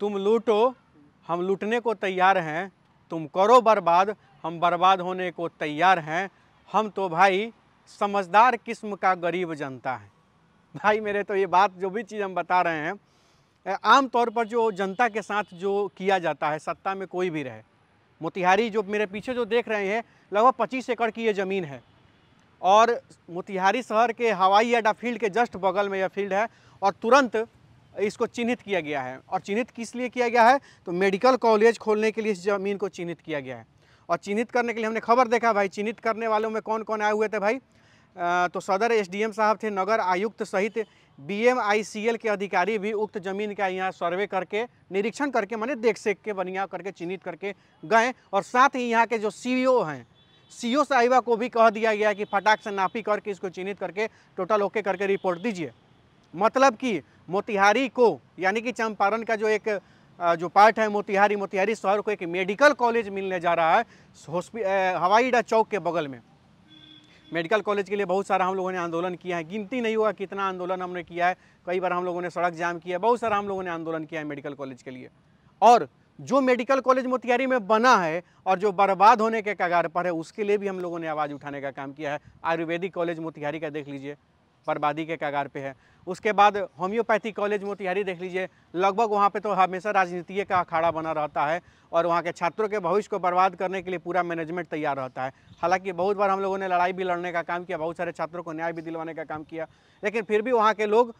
तुम लूटो हम लूटने को तैयार हैं तुम करो बर्बाद हम बर्बाद होने को तैयार हैं हम तो भाई समझदार किस्म का गरीब जनता है भाई मेरे तो ये बात जो भी चीज़ हम बता रहे हैं आम तौर पर जो जनता के साथ जो किया जाता है सत्ता में कोई भी रहे मोतिहारी जो मेरे पीछे जो देख रहे हैं लगभग पच्चीस एकड़ की ये ज़मीन है और मोतिहारी शहर के हवाई अड्डा फील्ड के जस्ट बगल में यह फील्ड है और तुरंत इसको चिन्हित किया गया है और चिन्हित किस लिए किया गया है तो मेडिकल कॉलेज खोलने के लिए इस ज़मीन को चिन्हित किया गया है और चिन्हित करने के लिए हमने खबर देखा भाई चिन्हित करने वालों में कौन कौन आए हुए थे भाई आ, तो सदर एसडीएम साहब थे नगर आयुक्त सहित बीएमआईसीएल के अधिकारी भी उक्त जमीन का यहाँ सर्वे करके निरीक्षण करके माने देख सेख के बनिया करके चिन्हित करके गए और साथ ही यहाँ के जो सीईओ हैं सीईओ साहिबा को भी कह दिया गया कि फटाक से नापी करके इसको चिन्हित करके टोटल ओके करके रिपोर्ट दीजिए मतलब कि मोतिहारी को यानी कि चंपारण का जो एक जो पार्ट है मोतिहारी मोतिहारी शहर को एक मेडिकल कॉलेज मिलने जा रहा है हॉस्पि हवाई अड्डा चौक के बगल में मेडिकल कॉलेज के लिए बहुत सारा हम लोगों ने आंदोलन किया है गिनती नहीं हुआ कितना आंदोलन हमने किया है कई बार हम लोगों ने सड़क जाम किया बहुत सारा हम लोगों ने आंदोलन किया है मेडिकल कॉलेज के लिए और जो मेडिकल कॉलेज मोतिहारी में बना है और जो बर्बाद होने के कगार पर है उसके लिए भी हम लोगों ने आवाज़ उठाने का काम किया है आयुर्वेदिक कॉलेज मोतिहारी का देख लीजिए बर्बादी के कगार पे है उसके बाद होम्योपैथी कॉलेज मोतिहारी देख लीजिए लगभग वहाँ पे तो हमेशा राजनीति का अखाड़ा बना रहता है और वहाँ के छात्रों के भविष्य को बर्बाद करने के लिए पूरा मैनेजमेंट तैयार रहता है हालांकि बहुत बार हम लोगों ने लड़ाई भी लड़ने का काम किया बहुत सारे छात्रों को न्याय भी दिलवाने का काम किया लेकिन फिर भी वहाँ के लोग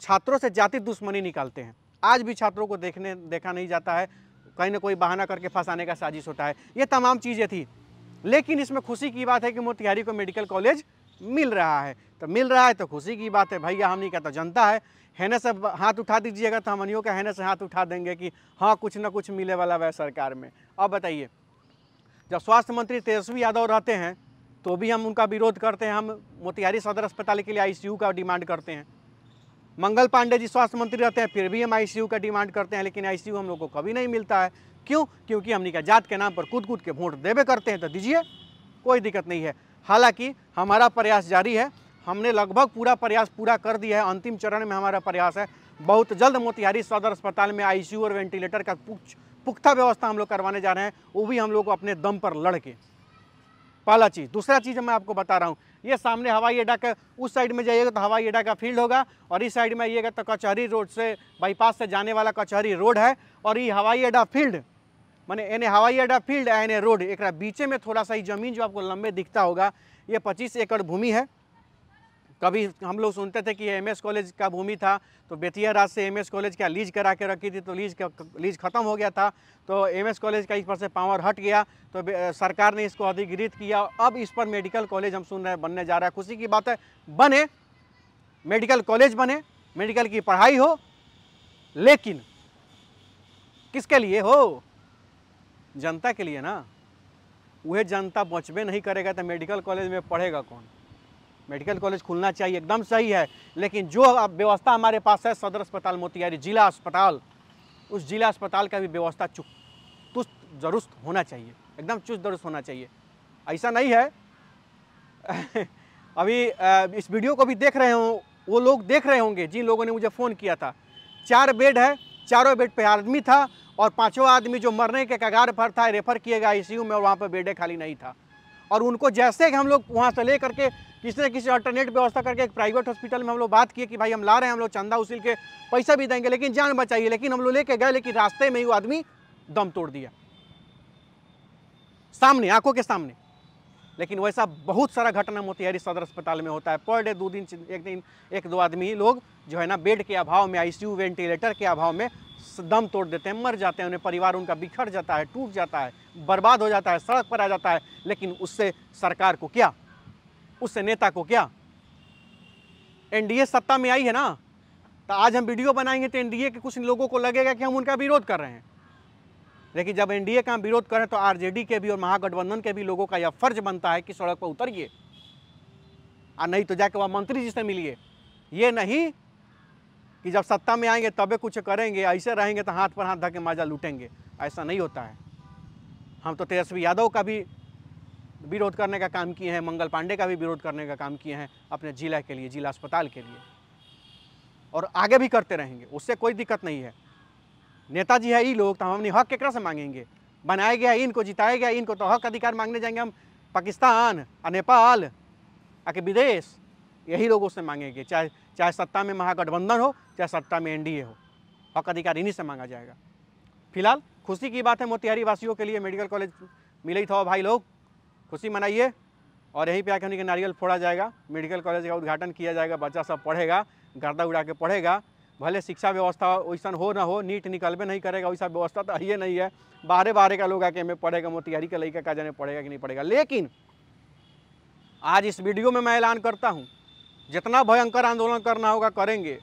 छात्रों से जाति दुश्मनी निकालते हैं आज भी छात्रों को देखने देखा नहीं जाता है कहीं ना कोई बहाना करके फंसाने का साजिश होता है ये तमाम चीज़ें थी लेकिन इसमें खुशी की बात है कि मोतिहारी को मेडिकल कॉलेज मिल रहा है तो मिल रहा है तो खुशी की बात है भैया हमने नहीं तो जनता है हैने से हाथ उठा दीजिएगा तो हम अनियो का हैने से हाथ उठा देंगे कि हाँ कुछ ना कुछ मिले वाला वह सरकार में अब बताइए जब स्वास्थ्य मंत्री तेजस्वी यादव रहते हैं तो भी हम उनका विरोध करते हैं हम मोतिहारी सदर अस्पताल के लिए आईसीयू का डिमांड करते हैं मंगल पांडे जी स्वास्थ्य मंत्री रहते हैं फिर भी हम आईसीयू का डिमांड करते हैं लेकिन आईसीयू हम लोग को कभी नहीं मिलता है क्यों क्योंकि हमने का जात के नाम पर कूद कूद के वोट देवे करते हैं तो दीजिए कोई दिक्कत नहीं है हालांकि हमारा प्रयास जारी है हमने लगभग पूरा प्रयास पूरा कर दिया है अंतिम चरण में हमारा प्रयास है बहुत जल्द मोतिहारी सदर अस्पताल में आईसीयू और वेंटिलेटर का कुछ पुख्ता व्यवस्था हम लोग करवाने जा रहे हैं वो भी हम लोग अपने दम पर लड़ के पहला चीज़ दूसरा चीज़ मैं आपको बता रहा हूँ ये सामने हवाई अड्डा का उस साइड में जाइएगा तो हवाई अड्डा का फील्ड होगा और इस साइड में आइएगा तो कचहरी रोड से बाईपास से जाने वाला कचहरी रोड है और ये हवाई अड्डा फील्ड माने एने हवाई अड्डा फील्ड एने रोड एक बीचे में थोड़ा सा ही जमीन जो आपको लंबे दिखता होगा ये पच्चीस एकड़ भूमि है कभी हम लोग सुनते थे कि एम एस कॉलेज का भूमि था तो बेतिया राज से एम एस कॉलेज का लीज करा के रखी थी तो लीज का लीज ख़त्म हो गया था तो एम एस कॉलेज का इस पर से पावर हट गया तो सरकार ने इसको अधिग्रहित किया अब इस पर मेडिकल कॉलेज हम सुन रहे हैं बनने जा रहा है खुशी की बात है बने मेडिकल कॉलेज बने मेडिकल की पढ़ाई हो लेकिन किसके लिए हो जनता के लिए ना वह जनता बचबे नहीं करेगा तो मेडिकल कॉलेज में पढ़ेगा कौन मेडिकल कॉलेज खुलना चाहिए एकदम सही है लेकिन जो अब व्यवस्था हमारे पास है सदर अस्पताल मोतिहारी जिला अस्पताल उस जिला अस्पताल का भी व्यवस्था चुप चुस्त दुरुस्त होना चाहिए एकदम चुस्त दुरुस्त होना चाहिए ऐसा नहीं है अभी इस वीडियो को भी देख रहे हों वो लोग देख रहे होंगे जिन लोगों ने मुझे फ़ोन किया था चार बेड है चारों बेड पे आदमी था और पाँचों आदमी जो मरने के कगार पर था रेफ़र किए गए आई में और वहाँ पर बेडे खाली नहीं था और उनको जैसे कि हम लोग वहाँ से ले करके किसी न किसी अल्टरनेट व्यवस्था करके एक प्राइवेट हॉस्पिटल में हम लोग बात किए कि भाई हम ला रहे हैं हम लोग चंदा उसील के पैसा भी देंगे लेकिन जान बचाइए लेकिन हम लोग लेके गए लेकिन रास्ते में ही वो आदमी दम तोड़ दिया सामने आंखों के सामने लेकिन वैसा बहुत सारा घटना मोतिहारी सदर अस्पताल में होता है पर डे दो दिन एक दिन एक दो आदमी लोग जो है ना बेड के अभाव में आईसीयू वेंटिलेटर के अभाव में दम तोड़ देते हैं मर जाते हैं उन्हें परिवार उनका बिखर जाता है टूट जाता है बर्बाद हो जाता है सड़क पर आ जाता है लेकिन उससे सरकार को क्या उससे नेता को क्या एन सत्ता में आई है ना तो आज हम वीडियो बनाएंगे तो एनडीए के कुछ लोगों को लगेगा कि हम उनका विरोध कर रहे हैं लेकिन जब एनडीए का हम विरोध करें तो आरजेडी के भी और महागठबंधन के भी लोगों का यह फर्ज बनता है कि सड़क पर उतरिए और नहीं तो जाके वह मंत्री जी से मिलिए ये नहीं कि जब सत्ता में आएंगे तबे कुछ करेंगे ऐसे रहेंगे तो हाथ पर हाथ धके माजा लूटेंगे ऐसा नहीं होता है हम तो तेजस्वी यादव का भी विरोध करने का काम किए हैं मंगल पांडे का भी विरोध करने का काम किए हैं अपने जिला के लिए जिला अस्पताल के लिए और आगे भी करते रहेंगे उससे कोई दिक्कत नहीं है नेताजी है ये लोग तो हम अपनी हक केकरा से मांगेंगे बनाया गया इनको जिताया गया इनको तो हक अधिकार मांगने जाएंगे हम पाकिस्तान और नेपाल आके विदेश यही लोगों से मांगेंगे चाहे चाहे सत्ता में महागठबंधन हो चाहे सत्ता में एनडीए हो हक अधिकार इन्हीं से मांगा जाएगा फिलहाल खुशी की बात है मोतिहारी वासियों के लिए मेडिकल कॉलेज मिले ही था भाई लोग खुशी मनाइए और यहीं पे आकर नारियल फोड़ा जाएगा मेडिकल कॉलेज का उद्घाटन किया जाएगा बच्चा सब पढ़ेगा गर्दा उड़ा के पढ़ेगा भले शिक्षा व्यवस्था वैसा हो ना हो नीट निकलबे नहीं करेगा वैसा व्यवस्था तो है नहीं है बाहर बारह का लोग आके हमें पढ़ेगा मोतिहारी का लड़का का जाने पड़ेगा कि नहीं पड़ेगा लेकिन आज इस वीडियो में मैं ऐलान करता हूँ जितना भयंकर आंदोलन करना होगा करेंगे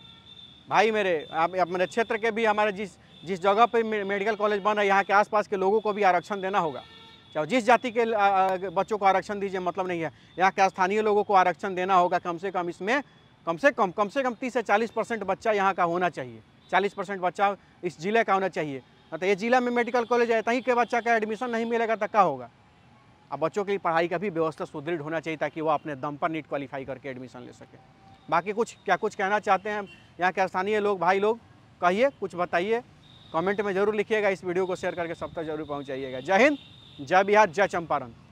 भाई मेरे आप, मेरे क्षेत्र के भी हमारे जिस जिस जगह पर मेडिकल कॉलेज बन रहा है यहाँ के आसपास के लोगों को भी आरक्षण देना होगा चाहे जिस जाति के बच्चों को आरक्षण दीजिए मतलब नहीं है यहाँ के स्थानीय लोगों को आरक्षण देना होगा कम से कम इसमें कम से कम कम से कम तीस से चालीस परसेंट बच्चा यहाँ का होना चाहिए चालीस परसेंट बच्चा इस जिले का होना चाहिए हाँ, तो ये जिला में मेडिकल कॉलेज है तहीं के बच्चा का एडमिशन नहीं मिलेगा तो क्या होगा अब बच्चों के लिए पढ़ाई का भी व्यवस्था सुदृढ़ होना चाहिए ताकि वो अपने दम पर नीट क्वालिफाई करके एडमिशन ले सके बाकी कुछ क्या कुछ कहना चाहते हैं यहाँ के स्थानीय लोग भाई लोग कहिए कुछ बताइए कमेंट में जरूर लिखिएगा इस वीडियो को शेयर करके सब तक जरूर पहुँचाइएगा जय हिंद जय बिहार जय चंपारण